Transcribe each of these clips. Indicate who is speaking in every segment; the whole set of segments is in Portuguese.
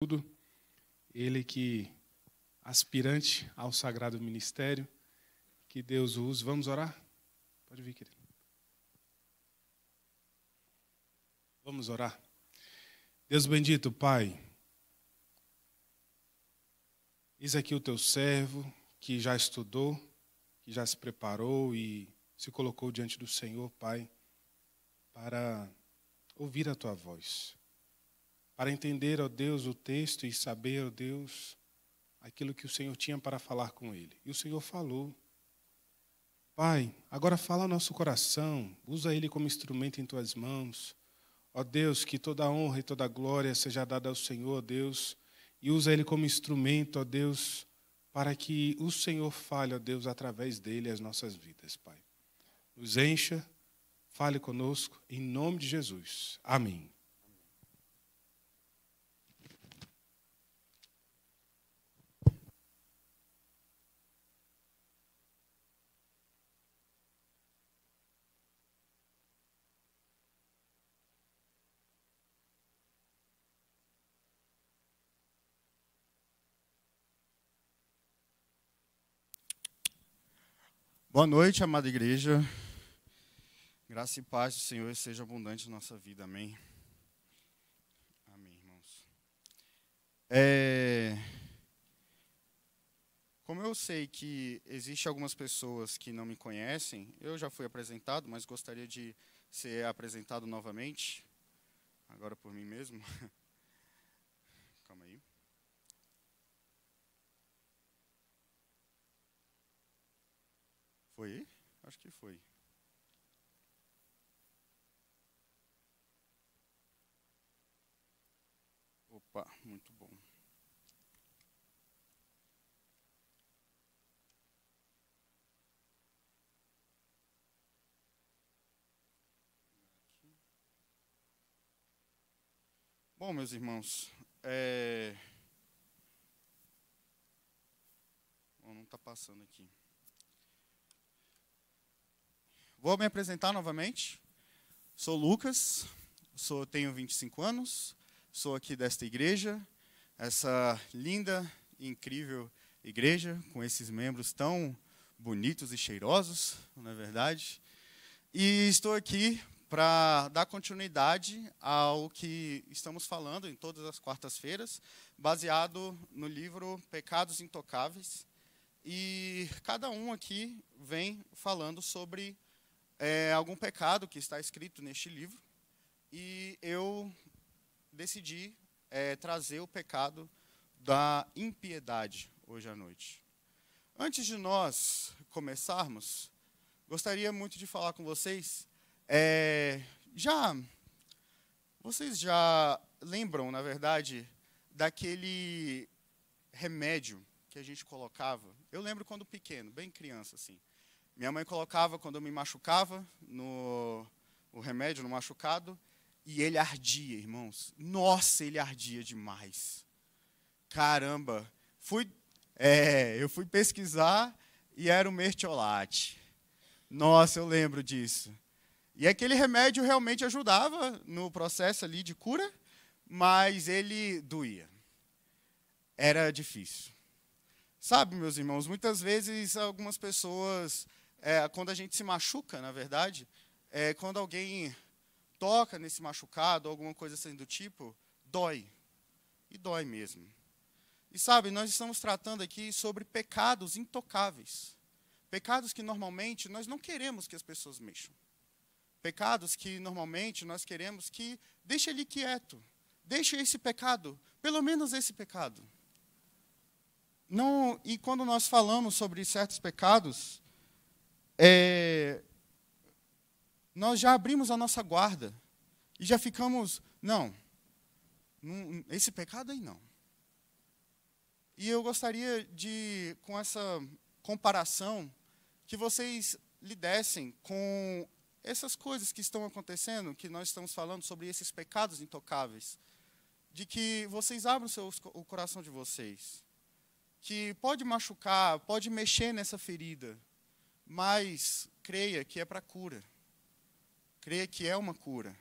Speaker 1: tudo, ele que aspirante ao sagrado ministério, que Deus o use. Vamos orar? Pode vir, querido. Vamos orar. Deus bendito, Pai, eis aqui o teu servo que já estudou, que já se preparou e se colocou diante do Senhor, Pai, para ouvir a tua voz para entender, ó Deus, o texto e saber, ó Deus, aquilo que o Senhor tinha para falar com ele. E o Senhor falou. Pai, agora fala ao nosso coração, usa ele como instrumento em tuas mãos. Ó Deus, que toda honra e toda glória seja dada ao Senhor, ó Deus, e usa ele como instrumento, ó Deus, para que o Senhor fale, ó Deus, através dele as nossas vidas, Pai. Nos encha, fale conosco, em nome de Jesus. Amém.
Speaker 2: Boa noite, amada igreja. Graça e paz do Senhor seja abundante na nossa vida. Amém. Amém, irmãos. É... Como eu sei que existe algumas pessoas que não me conhecem, eu já fui apresentado, mas gostaria de ser apresentado novamente, agora por mim mesmo. Foi? Acho que foi.
Speaker 1: Opa, muito bom.
Speaker 2: Bom, meus irmãos, é... Bom, não está passando aqui. Vou me apresentar novamente. Sou Lucas, sou, tenho 25 anos, sou aqui desta igreja, essa linda e incrível igreja, com esses membros tão bonitos e cheirosos, não é verdade? E estou aqui para dar continuidade ao que estamos falando em todas as quartas-feiras, baseado no livro Pecados Intocáveis. E cada um aqui vem falando sobre é, algum pecado que está escrito neste livro e eu decidi é, trazer o pecado da impiedade hoje à noite. Antes de nós começarmos, gostaria muito de falar com vocês. É, já vocês já lembram, na verdade, daquele remédio que a gente colocava? Eu lembro quando pequeno, bem criança assim. Minha mãe colocava quando eu me machucava no o remédio no machucado e ele ardia, irmãos. Nossa, ele ardia demais. Caramba, fui é, eu fui pesquisar e era o mertiolate. Nossa, eu lembro disso. E aquele remédio realmente ajudava no processo ali de cura, mas ele doía. Era difícil. Sabe, meus irmãos, muitas vezes algumas pessoas é, quando a gente se machuca, na verdade, é, quando alguém toca nesse machucado, alguma coisa assim do tipo, dói. E dói mesmo. E sabe, nós estamos tratando aqui sobre pecados intocáveis. Pecados que normalmente nós não queremos que as pessoas mexam. Pecados que normalmente nós queremos que deixe ele quieto. Deixe esse pecado, pelo menos esse pecado. Não, e quando nós falamos sobre certos pecados, é, nós já abrimos a nossa guarda e já ficamos, não, esse pecado aí não. E eu gostaria de, com essa comparação, que vocês lidessem com essas coisas que estão acontecendo, que nós estamos falando sobre esses pecados intocáveis, de que vocês abram seus, o coração de vocês, que pode machucar, pode mexer nessa ferida, mas creia que é para cura. Creia que é uma cura.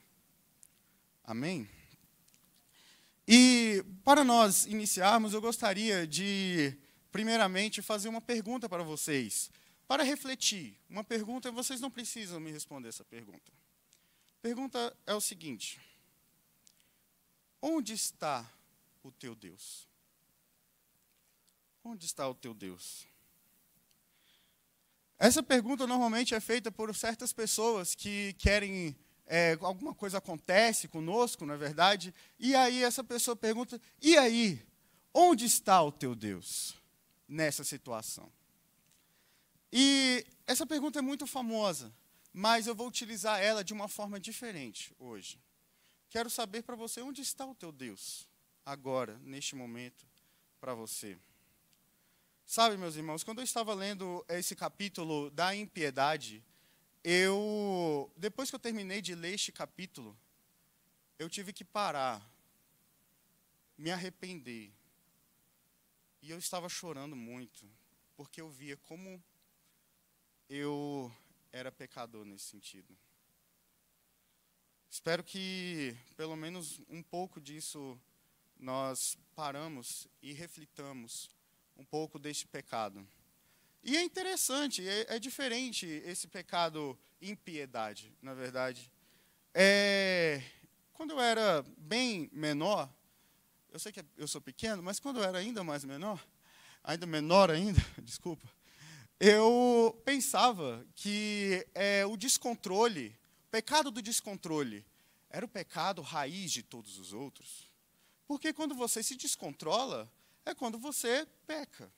Speaker 2: Amém? E para nós iniciarmos, eu gostaria de, primeiramente, fazer uma pergunta para vocês. Para refletir, uma pergunta, vocês não precisam me responder essa pergunta. A pergunta é o seguinte: Onde está o teu Deus? Onde está o teu Deus? Essa pergunta normalmente é feita por certas pessoas que querem é, alguma coisa acontece conosco, não é verdade, e aí essa pessoa pergunta: e aí, onde está o teu Deus nessa situação? E essa pergunta é muito famosa, mas eu vou utilizar ela de uma forma diferente hoje. Quero saber para você onde está o teu Deus agora, neste momento, para você. Sabe, meus irmãos, quando eu estava lendo esse capítulo da impiedade, eu depois que eu terminei de ler este capítulo, eu tive que parar, me arrepender. E eu estava chorando muito, porque eu via como eu era pecador nesse sentido. Espero que pelo menos um pouco disso nós paramos e reflitamos um pouco deste pecado. E é interessante, é, é diferente esse pecado impiedade, na verdade. É, quando eu era bem menor, eu sei que é, eu sou pequeno, mas quando eu era ainda mais menor, ainda menor ainda, desculpa, eu pensava que é, o descontrole, o pecado do descontrole, era o pecado raiz de todos os outros. Porque quando você se descontrola, é quando você peca.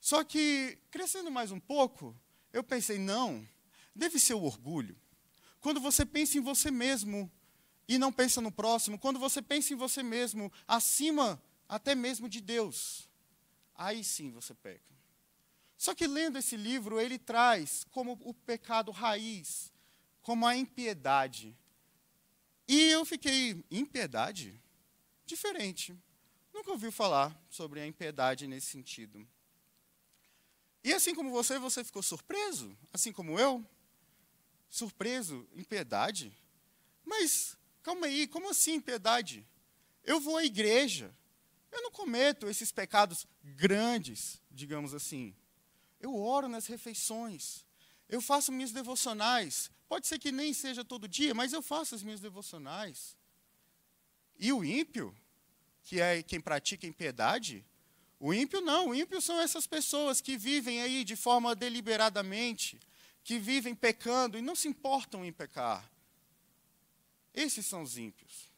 Speaker 2: Só que, crescendo mais um pouco, eu pensei, não, deve ser o orgulho. Quando você pensa em você mesmo e não pensa no próximo, quando você pensa em você mesmo acima até mesmo de Deus, aí sim você peca. Só que lendo esse livro, ele traz como o pecado raiz, como a impiedade. E eu fiquei, impiedade? Diferente nunca ouviu falar sobre a impiedade nesse sentido. E assim como você, você ficou surpreso, assim como eu? Surpreso? Impiedade? Mas, calma aí, como assim impiedade? Eu vou à igreja, eu não cometo esses pecados grandes, digamos assim. Eu oro nas refeições, eu faço minhas devocionais. Pode ser que nem seja todo dia, mas eu faço as minhas devocionais. E o ímpio? que é quem pratica impiedade? O ímpio não, o ímpio são essas pessoas que vivem aí de forma deliberadamente, que vivem pecando e não se importam em pecar. Esses são os ímpios.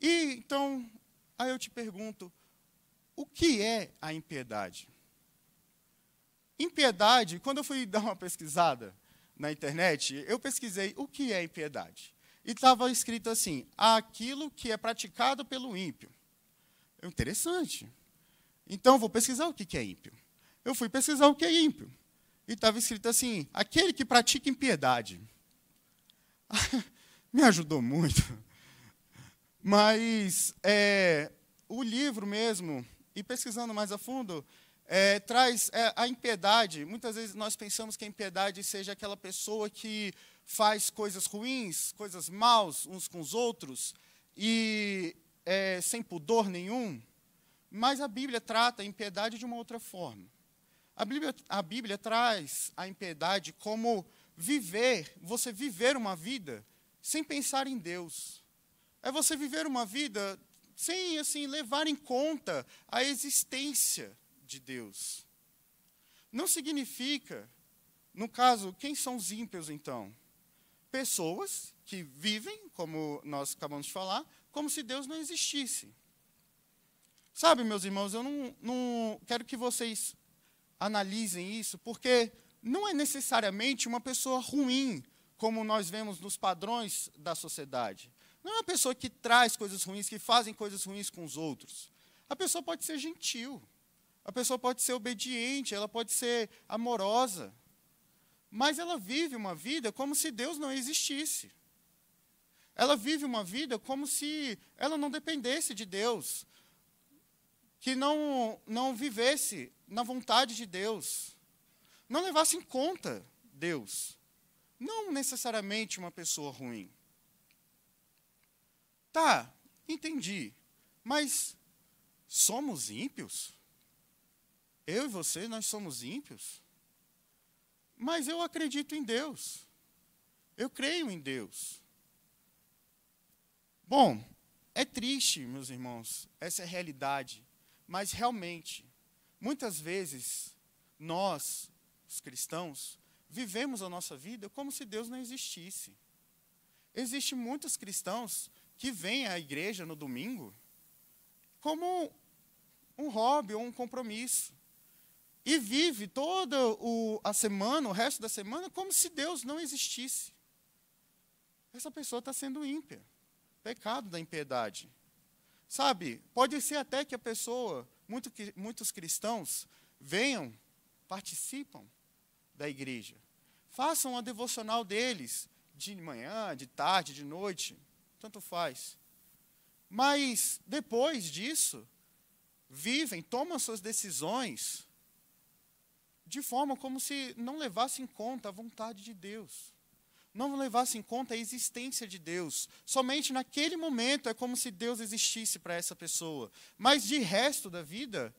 Speaker 2: E então, aí eu te pergunto, o que é a impiedade? Impiedade, quando eu fui dar uma pesquisada na internet, eu pesquisei o que é impiedade. E estava escrito assim: aquilo que é praticado pelo ímpio. é Interessante. Então, vou pesquisar o que é ímpio. Eu fui pesquisar o que é ímpio. E estava escrito assim: aquele que pratica impiedade. Me ajudou muito. Mas é, o livro mesmo, e pesquisando mais a fundo, é, traz é, a impiedade. Muitas vezes nós pensamos que a impiedade seja aquela pessoa que faz coisas ruins, coisas maus uns com os outros, e é, sem pudor nenhum, mas a Bíblia trata a impiedade de uma outra forma. A Bíblia, a Bíblia traz a impiedade como viver, você viver uma vida sem pensar em Deus. É você viver uma vida sem assim levar em conta a existência de Deus. Não significa, no caso, quem são os ímpios então? pessoas que vivem, como nós acabamos de falar, como se Deus não existisse. Sabe, meus irmãos, eu não, não quero que vocês analisem isso, porque não é necessariamente uma pessoa ruim, como nós vemos nos padrões da sociedade. Não é uma pessoa que traz coisas ruins, que fazem coisas ruins com os outros. A pessoa pode ser gentil, a pessoa pode ser obediente, ela pode ser amorosa, mas ela vive uma vida como se Deus não existisse. Ela vive uma vida como se ela não dependesse de Deus, que não, não vivesse na vontade de Deus, não levasse em conta Deus. Não necessariamente uma pessoa ruim. Tá, entendi. Mas somos ímpios? Eu e você, nós somos ímpios? Mas eu acredito em Deus. Eu creio em Deus. Bom, é triste, meus irmãos, essa é a realidade, mas realmente, muitas vezes, nós, os cristãos, vivemos a nossa vida como se Deus não existisse. Existem muitos cristãos que vêm à igreja no domingo como um hobby ou um compromisso e vive toda o, a semana, o resto da semana, como se Deus não existisse. Essa pessoa está sendo ímpia. Pecado da impiedade. Sabe, pode ser até que a pessoa, muito, muitos cristãos, venham, participam da igreja. Façam a devocional deles, de manhã, de tarde, de noite, tanto faz. Mas, depois disso, vivem, tomam suas decisões de forma como se não levasse em conta a vontade de Deus, não levasse em conta a existência de Deus. Somente naquele momento é como se Deus existisse para essa pessoa, mas de resto da vida,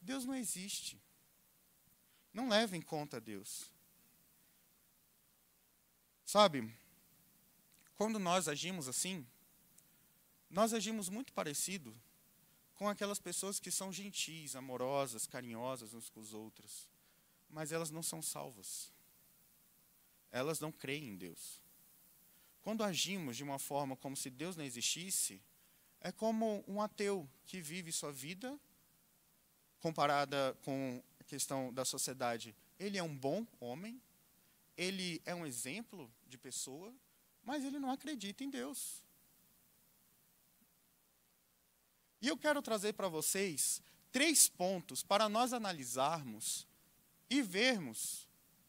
Speaker 2: Deus não existe. Não leva em conta Deus. Sabe, quando nós agimos assim, nós agimos muito parecido com aquelas pessoas que são gentis, amorosas, carinhosas uns com os outros mas elas não são salvas. Elas não creem em Deus. Quando agimos de uma forma como se Deus não existisse, é como um ateu que vive sua vida comparada com a questão da sociedade. Ele é um bom homem, ele é um exemplo de pessoa, mas ele não acredita em Deus. E eu quero trazer para vocês três pontos para nós analisarmos e vermos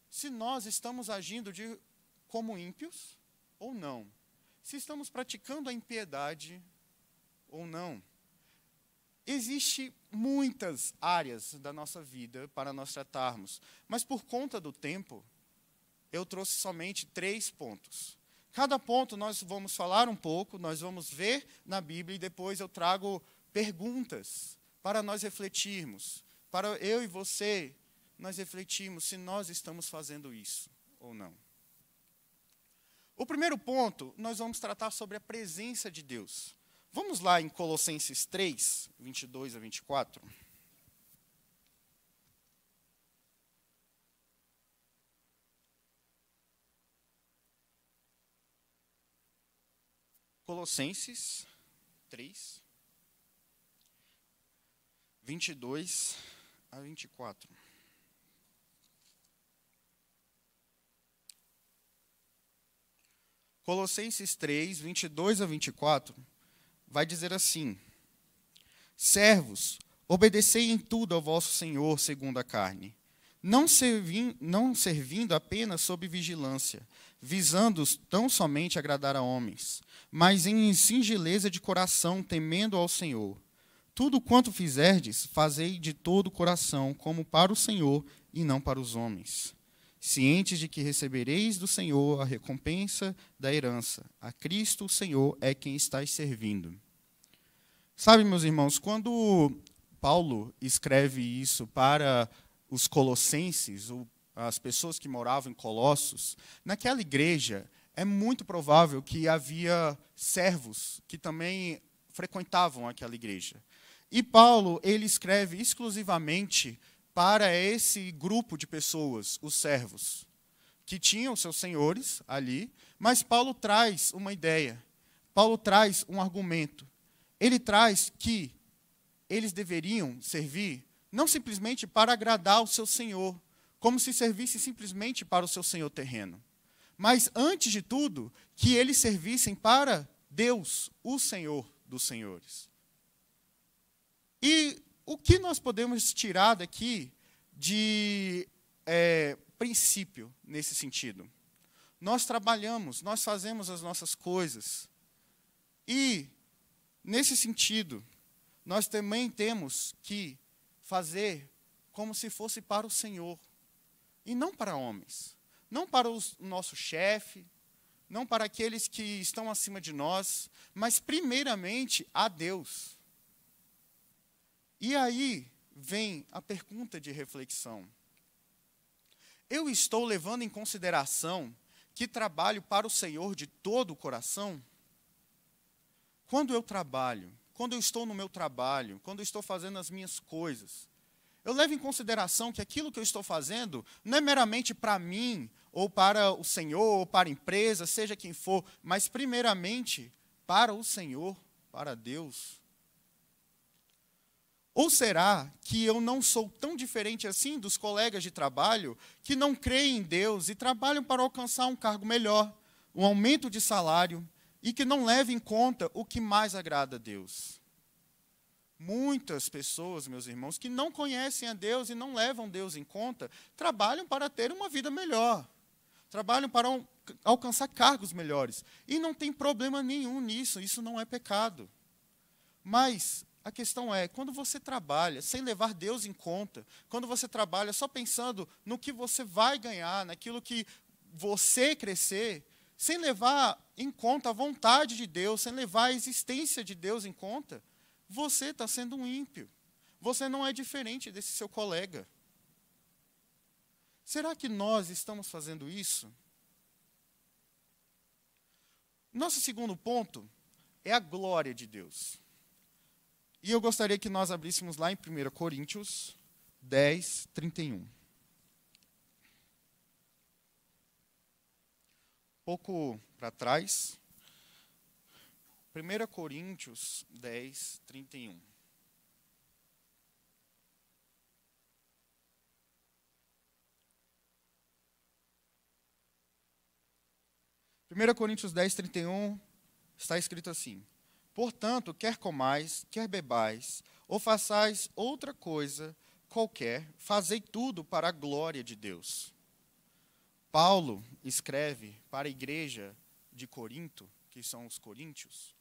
Speaker 2: se nós estamos agindo de, como ímpios ou não, se estamos praticando a impiedade ou não. Existem muitas áreas da nossa vida para nós tratarmos, mas por conta do tempo, eu trouxe somente três pontos. Cada ponto nós vamos falar um pouco, nós vamos ver na Bíblia e depois eu trago perguntas para nós refletirmos, para eu e você nós refletimos se nós estamos fazendo isso ou não. O primeiro ponto, nós vamos tratar sobre a presença de Deus. Vamos lá em Colossenses 3, 22 a 24. Colossenses 3, 22 a 24. Colossenses 3, 22 a 24, vai dizer assim: Servos, obedecei em tudo ao vosso Senhor segundo a carne, não, servindo, não servindo apenas sob vigilância, visando tão somente agradar a homens, mas em singeleza de coração, temendo ao Senhor. Tudo quanto fizerdes, fazei de todo o coração, como para o Senhor e não para os homens cientes de que recebereis do Senhor a recompensa da herança. A Cristo, o Senhor, é quem estáis servindo. Sabe, meus irmãos, quando Paulo escreve isso para os colossenses, ou as pessoas que moravam em Colossos, naquela igreja é muito provável que havia servos que também frequentavam aquela igreja. E Paulo, ele escreve exclusivamente para esse grupo de pessoas, os servos, que tinham seus senhores ali, mas Paulo traz uma ideia, Paulo traz um argumento. Ele traz que eles deveriam servir não simplesmente para agradar o seu senhor, como se servisse simplesmente para o seu senhor terreno, mas antes de tudo, que eles servissem para Deus, o Senhor dos senhores. E o que nós podemos tirar daqui de é, princípio nesse sentido? Nós trabalhamos, nós fazemos as nossas coisas. E, nesse sentido, nós também temos que fazer como se fosse para o Senhor e não para homens, não para o nosso chefe, não para aqueles que estão acima de nós, mas primeiramente a Deus. E aí vem a pergunta de reflexão. Eu estou levando em consideração que trabalho para o Senhor de todo o coração? Quando eu trabalho, quando eu estou no meu trabalho, quando eu estou fazendo as minhas coisas, eu levo em consideração que aquilo que eu estou fazendo não é meramente para mim, ou para o Senhor, ou para a empresa, seja quem for, mas primeiramente para o Senhor, para Deus. Ou será que eu não sou tão diferente assim dos colegas de trabalho que não creem em Deus e trabalham para alcançar um cargo melhor, um aumento de salário e que não levam em conta o que mais agrada a Deus? Muitas pessoas, meus irmãos, que não conhecem a Deus e não levam Deus em conta, trabalham para ter uma vida melhor, trabalham para um, alcançar cargos melhores. E não tem problema nenhum nisso, isso não é pecado. Mas a questão é, quando você trabalha sem levar Deus em conta, quando você trabalha só pensando no que você vai ganhar, naquilo que você crescer, sem levar em conta a vontade de Deus, sem levar a existência de Deus em conta, você está sendo um ímpio. Você não é diferente desse seu colega. Será que nós estamos fazendo isso? Nosso segundo ponto é a glória de Deus. E eu gostaria que nós abríssemos lá em 1 Coríntios 10, 31. Pouco para trás. 1 Coríntios 10, 31. Primeiro Coríntios 10, 31, está escrito assim: Portanto, quer comais, quer bebais, ou façais outra coisa qualquer, fazei tudo para a glória de Deus. Paulo escreve para a igreja de Corinto, que são os coríntios,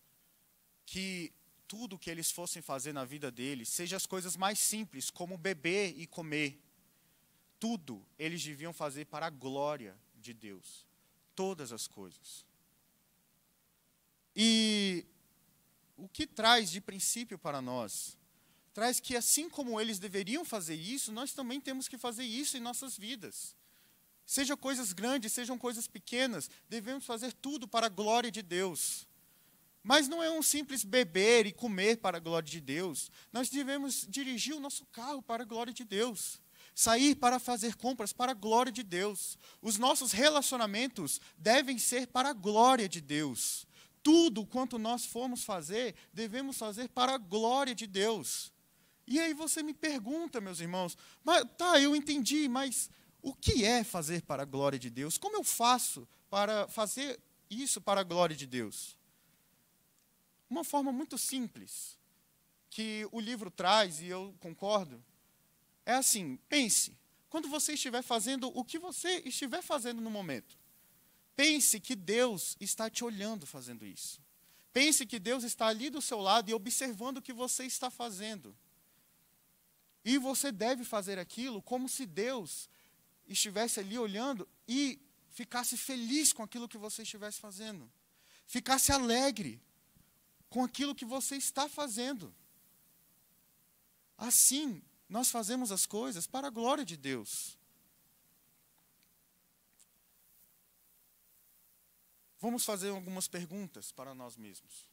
Speaker 2: que tudo que eles fossem fazer na vida deles, seja as coisas mais simples, como beber e comer, tudo eles deviam fazer para a glória de Deus. Todas as coisas. E o que traz de princípio para nós? Traz que, assim como eles deveriam fazer isso, nós também temos que fazer isso em nossas vidas. Sejam coisas grandes, sejam coisas pequenas, devemos fazer tudo para a glória de Deus. Mas não é um simples beber e comer para a glória de Deus. Nós devemos dirigir o nosso carro para a glória de Deus. Sair para fazer compras para a glória de Deus. Os nossos relacionamentos devem ser para a glória de Deus tudo quanto nós formos fazer, devemos fazer para a glória de Deus. E aí você me pergunta, meus irmãos, mas tá, eu entendi, mas o que é fazer para a glória de Deus? Como eu faço para fazer isso para a glória de Deus? Uma forma muito simples que o livro traz e eu concordo é assim, pense, quando você estiver fazendo o que você estiver fazendo no momento, Pense que Deus está te olhando fazendo isso. Pense que Deus está ali do seu lado e observando o que você está fazendo. E você deve fazer aquilo como se Deus estivesse ali olhando e ficasse feliz com aquilo que você estivesse fazendo. Ficasse alegre com aquilo que você está fazendo. Assim, nós fazemos as coisas para a glória de Deus. vamos fazer algumas perguntas para nós mesmos.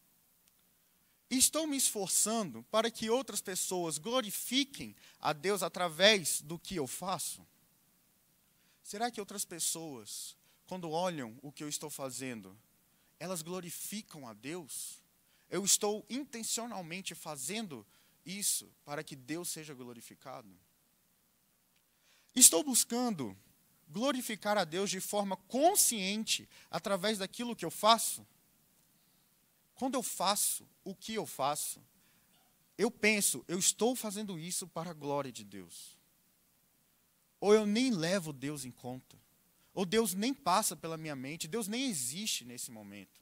Speaker 2: Estou me esforçando para que outras pessoas glorifiquem a Deus através do que eu faço? Será que outras pessoas, quando olham o que eu estou fazendo, elas glorificam a Deus? Eu estou intencionalmente fazendo isso para que Deus seja glorificado? Estou buscando glorificar a Deus de forma consciente através daquilo que eu faço? Quando eu faço o que eu faço, eu penso, eu estou fazendo isso para a glória de Deus. Ou eu nem levo Deus em conta. Ou Deus nem passa pela minha mente, Deus nem existe nesse momento.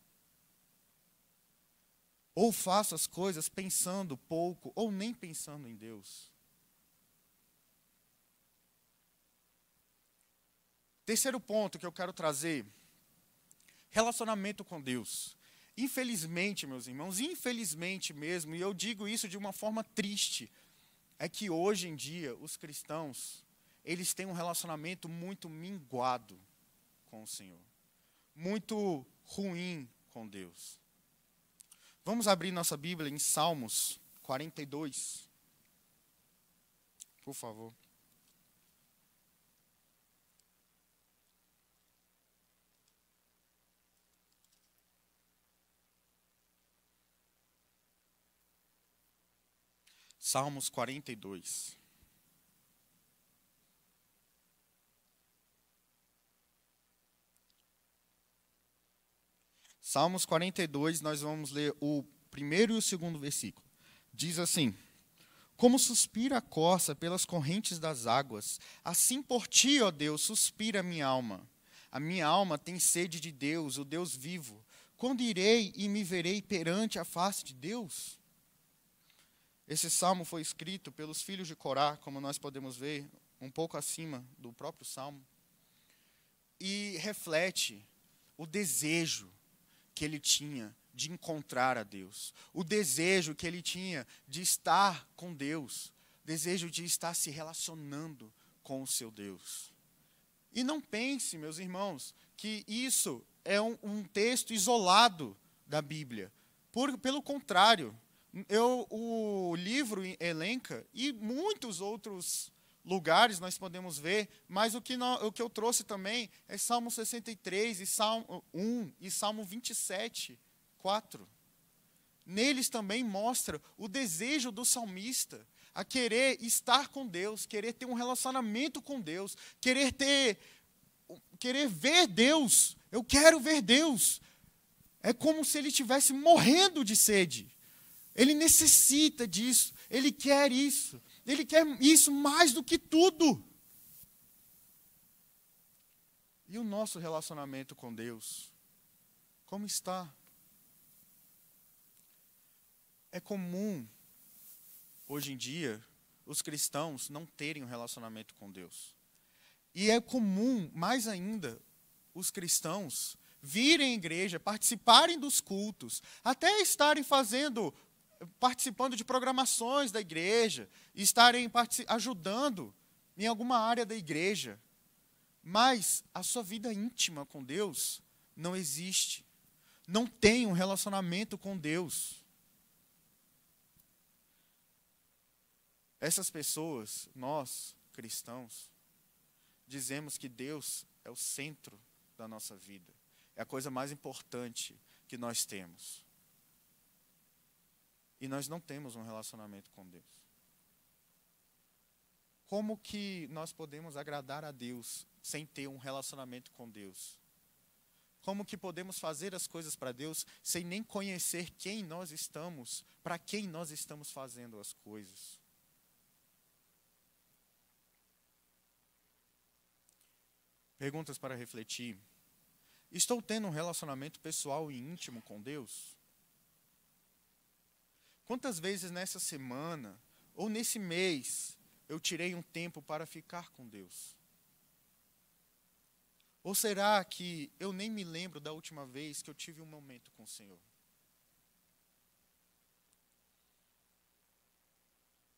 Speaker 2: Ou faço as coisas pensando pouco ou nem pensando em Deus. Terceiro ponto que eu quero trazer: relacionamento com Deus. Infelizmente, meus irmãos, infelizmente mesmo, e eu digo isso de uma forma triste, é que hoje em dia os cristãos, eles têm um relacionamento muito minguado com o Senhor, muito ruim com Deus. Vamos abrir nossa Bíblia em Salmos 42. Por favor. Salmos 42. Salmos 42, nós vamos ler o primeiro e o segundo versículo. Diz assim: Como suspira a corça pelas correntes das águas, assim por ti, ó Deus, suspira a minha alma. A minha alma tem sede de Deus, o Deus vivo. Quando irei e me verei perante a face de Deus? Esse salmo foi escrito pelos filhos de Corá, como nós podemos ver um pouco acima do próprio salmo, e reflete o desejo que ele tinha de encontrar a Deus, o desejo que ele tinha de estar com Deus, desejo de estar se relacionando com o seu Deus. E não pense, meus irmãos, que isso é um, um texto isolado da Bíblia. Por, pelo contrário, eu, o livro elenca, e muitos outros lugares nós podemos ver, mas o que, não, o que eu trouxe também é Salmo 63, e Salmo 1 e Salmo 27, 4. Neles também mostra o desejo do salmista a querer estar com Deus, querer ter um relacionamento com Deus, querer ter querer ver Deus. Eu quero ver Deus. É como se ele estivesse morrendo de sede. Ele necessita disso, ele quer isso, ele quer isso mais do que tudo. E o nosso relacionamento com Deus? Como está? É comum, hoje em dia, os cristãos não terem um relacionamento com Deus. E é comum, mais ainda, os cristãos virem à igreja, participarem dos cultos, até estarem fazendo participando de programações da igreja, estarem ajudando em alguma área da igreja. Mas a sua vida íntima com Deus não existe. Não tem um relacionamento com Deus. Essas pessoas, nós, cristãos, dizemos que Deus é o centro da nossa vida. É a coisa mais importante que nós temos e nós não temos um relacionamento com Deus. Como que nós podemos agradar a Deus sem ter um relacionamento com Deus? Como que podemos fazer as coisas para Deus sem nem conhecer quem nós estamos, para quem nós estamos fazendo as coisas? Perguntas para refletir. Estou tendo um relacionamento pessoal e íntimo com Deus? Quantas vezes nessa semana ou nesse mês eu tirei um tempo para ficar com Deus? Ou será que eu nem me lembro da última vez que eu tive um momento com o Senhor?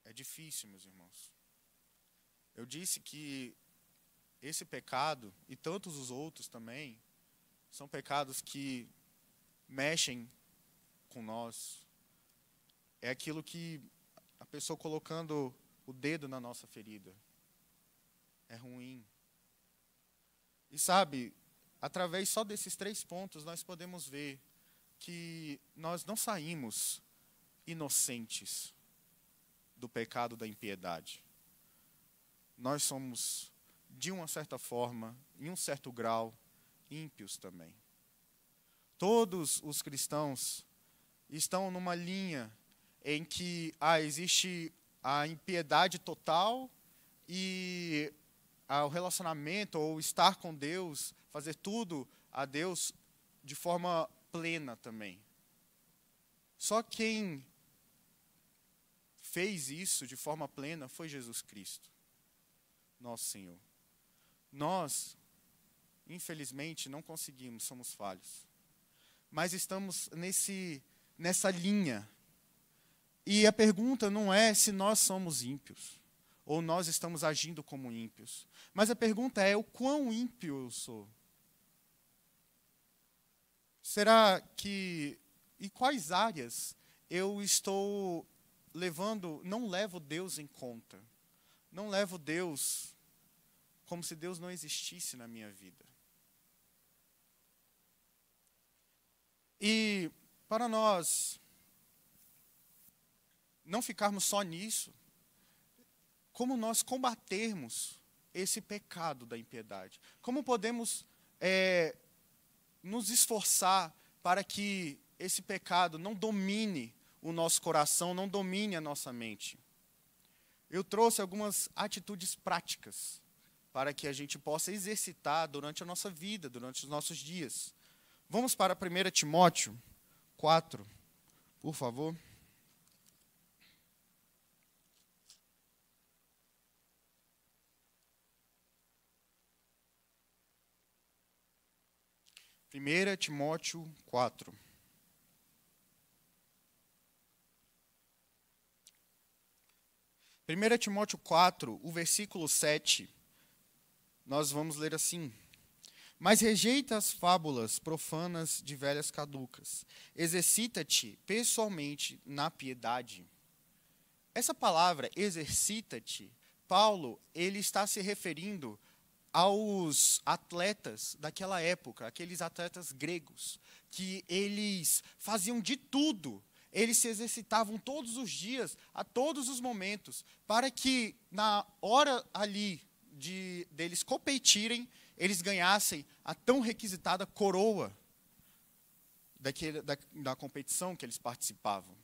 Speaker 2: É difícil, meus irmãos. Eu disse que esse pecado e tantos os outros também são pecados que mexem com nós, é aquilo que a pessoa colocando o dedo na nossa ferida. É ruim. E sabe, através só desses três pontos nós podemos ver que nós não saímos inocentes do pecado da impiedade. Nós somos, de uma certa forma, em um certo grau, ímpios também. Todos os cristãos estão numa linha em que ah, existe a impiedade total e ah, o relacionamento ou estar com Deus, fazer tudo a Deus de forma plena também. Só quem fez isso de forma plena foi Jesus Cristo, nosso Senhor. Nós, infelizmente, não conseguimos, somos falhos. Mas estamos nesse, nessa linha e a pergunta não é se nós somos ímpios ou nós estamos agindo como ímpios, mas a pergunta é o quão ímpio eu sou. Será que e quais áreas eu estou levando, não levo Deus em conta. Não levo Deus como se Deus não existisse na minha vida. E para nós não ficarmos só nisso, como nós combatermos esse pecado da impiedade? Como podemos é, nos esforçar para que esse pecado não domine o nosso coração, não domine a nossa mente? Eu trouxe algumas atitudes práticas para que a gente possa exercitar durante a nossa vida, durante os nossos dias. Vamos para 1 Timóteo 4, por favor. 1 Timóteo 4. Primeira Timóteo 4, o versículo 7, nós vamos ler assim: Mas rejeita as fábulas profanas de velhas caducas. Exercita-te pessoalmente na piedade. Essa palavra exercita-te, Paulo, ele está se referindo aos atletas daquela época, aqueles atletas gregos, que eles faziam de tudo, eles se exercitavam todos os dias, a todos os momentos, para que na hora ali de deles competirem, eles ganhassem a tão requisitada coroa daquele, da, da competição que eles participavam.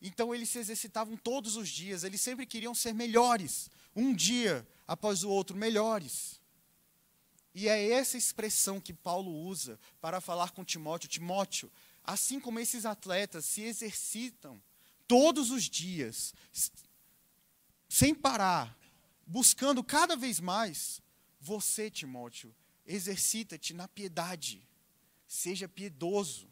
Speaker 2: Então eles se exercitavam todos os dias, eles sempre queriam ser melhores, um dia após o outro, melhores. E é essa expressão que Paulo usa para falar com Timóteo: Timóteo, assim como esses atletas se exercitam todos os dias, sem parar, buscando cada vez mais, você, Timóteo, exercita-te na piedade, seja piedoso.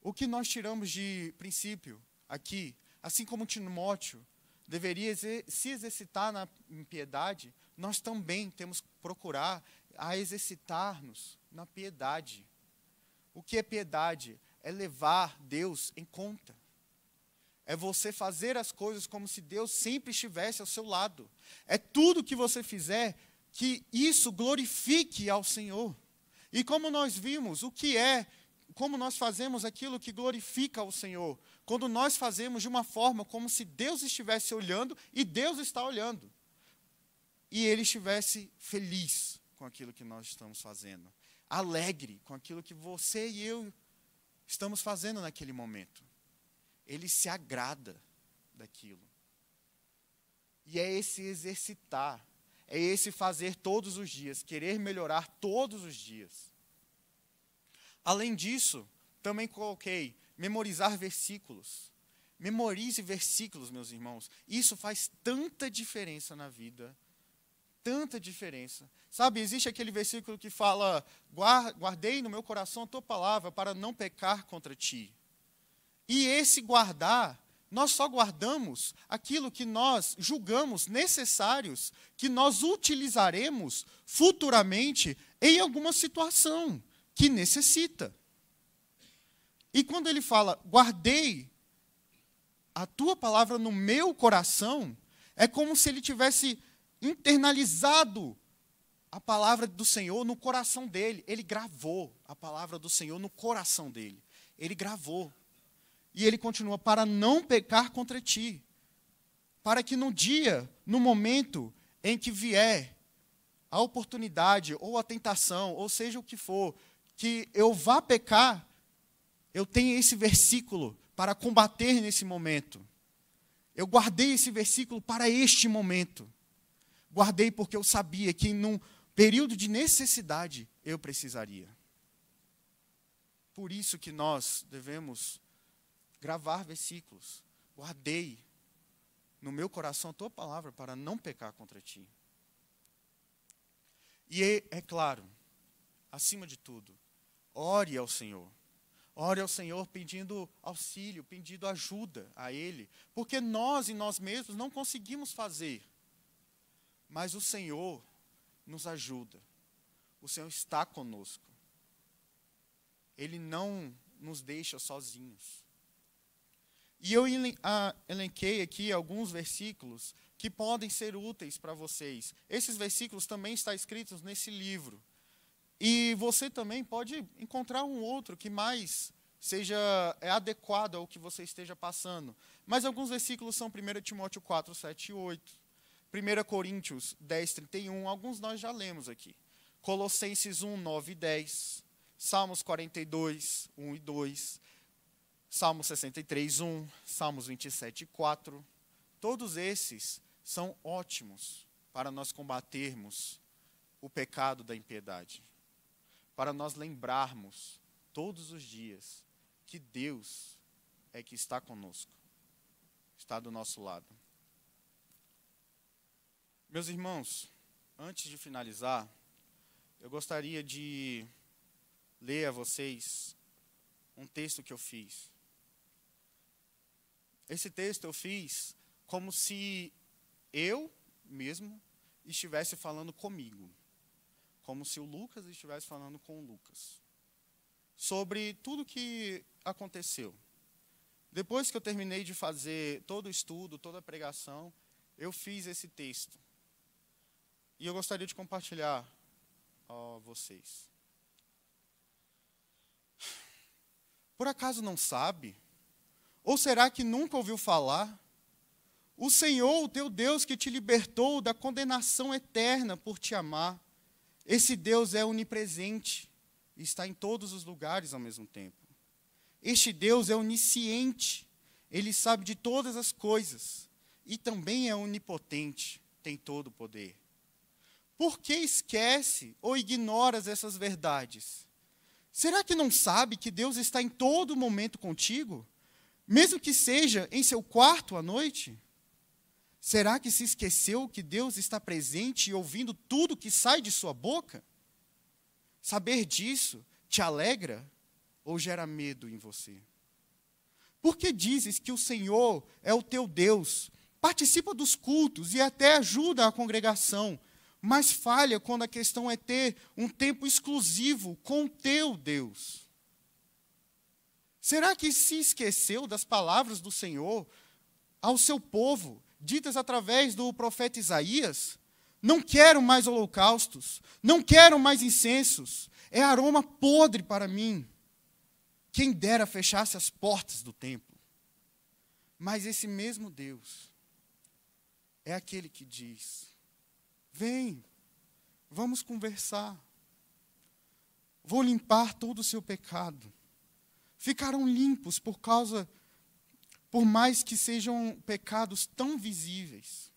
Speaker 2: O que nós tiramos de princípio aqui, assim como Timóteo deveria se exercitar na piedade, nós também temos que procurar a exercitar-nos na piedade. O que é piedade? É levar Deus em conta. É você fazer as coisas como se Deus sempre estivesse ao seu lado. É tudo que você fizer que isso glorifique ao Senhor. E como nós vimos, o que é, como nós fazemos aquilo que glorifica ao Senhor? Quando nós fazemos de uma forma como se Deus estivesse olhando e Deus está olhando e ele estivesse feliz com aquilo que nós estamos fazendo, alegre com aquilo que você e eu estamos fazendo naquele momento. Ele se agrada daquilo. E é esse exercitar, é esse fazer todos os dias, querer melhorar todos os dias. Além disso, também coloquei memorizar versículos. Memorize versículos, meus irmãos. Isso faz tanta diferença na vida tanta diferença. Sabe, existe aquele versículo que fala: Guardei no meu coração a tua palavra para não pecar contra ti. E esse guardar, nós só guardamos aquilo que nós julgamos necessários, que nós utilizaremos futuramente em alguma situação que necessita. E quando ele fala: Guardei a tua palavra no meu coração, é como se ele tivesse internalizado a palavra do Senhor no coração dele. Ele gravou a palavra do Senhor no coração dele. Ele gravou. E ele continua: para não pecar contra ti, para que no dia, no momento em que vier a oportunidade ou a tentação, ou seja o que for, que eu vá pecar, eu tenho esse versículo para combater nesse momento. Eu guardei esse versículo para este momento. Guardei porque eu sabia que num período de necessidade eu precisaria. Por isso que nós devemos gravar versículos. Guardei no meu coração a tua palavra para não pecar contra ti. E é, é claro, acima de tudo, ore ao Senhor. Ore ao Senhor pedindo auxílio, pedindo ajuda a Ele, porque nós e nós mesmos não conseguimos fazer mas o Senhor nos ajuda. O Senhor está conosco. Ele não nos deixa sozinhos. E eu elenquei aqui alguns versículos que podem ser úteis para vocês. Esses versículos também estão escritos nesse livro. E você também pode encontrar um outro que mais seja é adequado ao que você esteja passando. Mas alguns versículos são 1 Timóteo 4, 7 e 8. 1 Coríntios 10, 31, alguns nós já lemos aqui. Colossenses 1, 9 e 10. Salmos 42, 1 e 2. Salmos 63, 1. Salmos 27, 4. Todos esses são ótimos para nós combatermos o pecado da impiedade. Para nós lembrarmos todos os dias que Deus é que está conosco, está do nosso lado. Meus irmãos, antes de finalizar, eu gostaria de ler a vocês um texto que eu fiz. Esse texto eu fiz como se eu mesmo estivesse falando comigo, como se o Lucas estivesse falando com o Lucas, sobre tudo que aconteceu. Depois que eu terminei de fazer todo o estudo, toda a pregação, eu fiz esse texto e eu gostaria de compartilhar a vocês. Por acaso não sabe? Ou será que nunca ouviu falar? O Senhor, o teu Deus, que te libertou da condenação eterna por te amar. Esse Deus é onipresente e está em todos os lugares ao mesmo tempo. Este Deus é onisciente, ele sabe de todas as coisas e também é onipotente, tem todo o poder. Por que esquece ou ignoras essas verdades? Será que não sabe que Deus está em todo momento contigo? Mesmo que seja em seu quarto à noite? Será que se esqueceu que Deus está presente e ouvindo tudo que sai de sua boca? Saber disso te alegra ou gera medo em você? Por que dizes que o Senhor é o teu Deus? Participa dos cultos e até ajuda a congregação, mas falha quando a questão é ter um tempo exclusivo com teu Deus. Será que se esqueceu das palavras do Senhor ao seu povo, ditas através do profeta Isaías? Não quero mais holocaustos, não quero mais incensos, é aroma podre para mim. Quem dera fechasse as portas do templo. Mas esse mesmo Deus é aquele que diz: Vem, vamos conversar. Vou limpar todo o seu pecado. Ficarão limpos por causa, por mais que sejam pecados tão visíveis.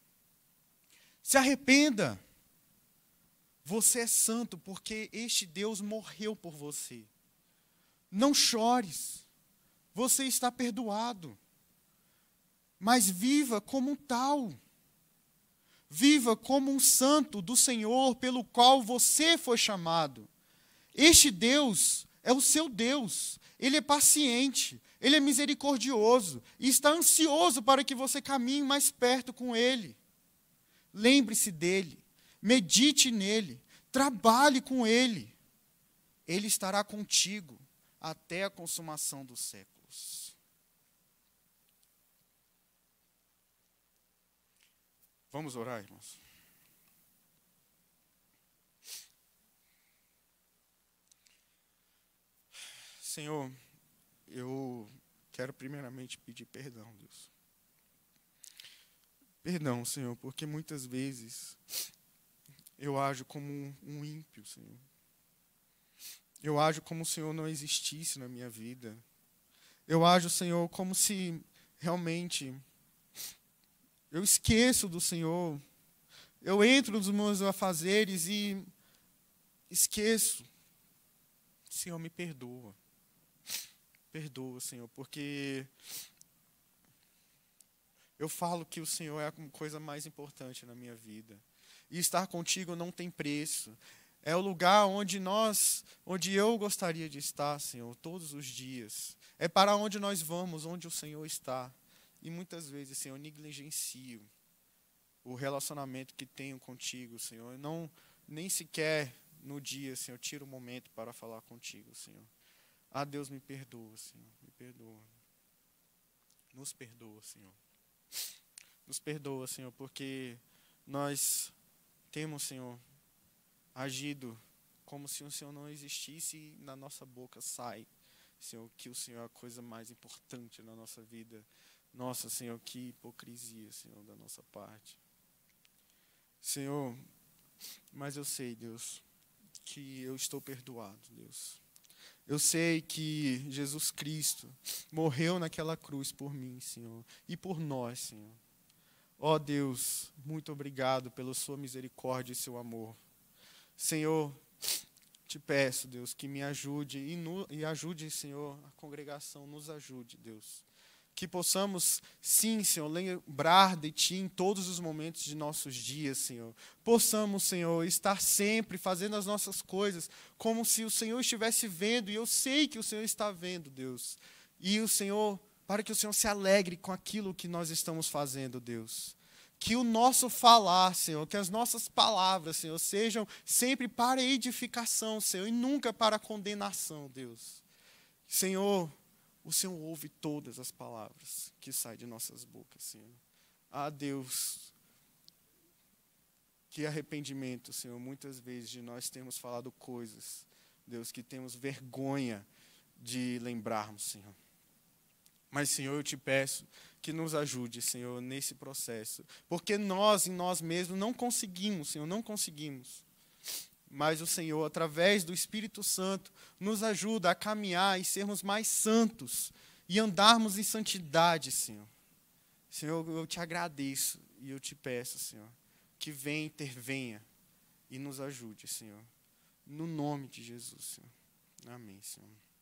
Speaker 2: Se arrependa. Você é santo porque este Deus morreu por você. Não chores. Você está perdoado. Mas viva como um tal. Viva como um santo do Senhor pelo qual você foi chamado. Este Deus é o seu Deus. Ele é paciente, ele é misericordioso e está ansioso para que você caminhe mais perto com ele. Lembre-se dele, medite nele, trabalhe com ele. Ele estará contigo até a consumação dos séculos. Vamos orar, irmãos. Senhor, eu quero primeiramente pedir perdão, Deus. Perdão, Senhor, porque muitas vezes eu ajo como um ímpio, Senhor. Eu ajo como o Senhor não existisse na minha vida. Eu ajo, Senhor, como se realmente eu esqueço do Senhor. Eu entro nos meus afazeres e esqueço. Senhor, me perdoa. Perdoa, Senhor, porque eu falo que o Senhor é a coisa mais importante na minha vida. E estar contigo não tem preço. É o lugar onde nós, onde eu gostaria de estar, Senhor, todos os dias. É para onde nós vamos, onde o Senhor está. E muitas vezes, Senhor, eu negligencio o relacionamento que tenho contigo, Senhor. Eu não nem sequer no dia, Senhor, tiro o um momento para falar contigo, Senhor. Ah, Deus, me perdoa, Senhor. Me perdoa. Nos perdoa, Senhor. Nos perdoa, Senhor, porque nós temos, Senhor, agido como se o Senhor não existisse e na nossa boca sai, Senhor, que o Senhor é a coisa mais importante na nossa vida nossa, Senhor, que hipocrisia, Senhor, da nossa parte. Senhor, mas eu sei, Deus, que eu estou perdoado, Deus. Eu sei que Jesus Cristo morreu naquela cruz por mim, Senhor, e por nós, Senhor. Ó oh, Deus, muito obrigado pela sua misericórdia e seu amor. Senhor, te peço, Deus, que me ajude e, no, e ajude, Senhor, a congregação, nos ajude, Deus que possamos, sim, Senhor, lembrar de Ti em todos os momentos de nossos dias, Senhor. Possamos, Senhor, estar sempre fazendo as nossas coisas como se o Senhor estivesse vendo, e eu sei que o Senhor está vendo, Deus. E o Senhor, para que o Senhor se alegre com aquilo que nós estamos fazendo, Deus. Que o nosso falar, Senhor, que as nossas palavras, Senhor, sejam sempre para edificação, Senhor, e nunca para condenação, Deus. Senhor, o Senhor ouve todas as palavras que saem de nossas bocas, Senhor. Ah, Deus, que arrependimento, Senhor. Muitas vezes de nós temos falado coisas, Deus, que temos vergonha de lembrarmos, Senhor. Mas, Senhor, eu te peço que nos ajude, Senhor, nesse processo. Porque nós, em nós mesmos, não conseguimos, Senhor, não conseguimos mas o Senhor, através do Espírito Santo, nos ajuda a caminhar e sermos mais santos e andarmos em santidade, Senhor. Senhor, eu te agradeço e eu te peço, Senhor, que venha, intervenha e nos ajude, Senhor. No nome de Jesus, Senhor. Amém, Senhor.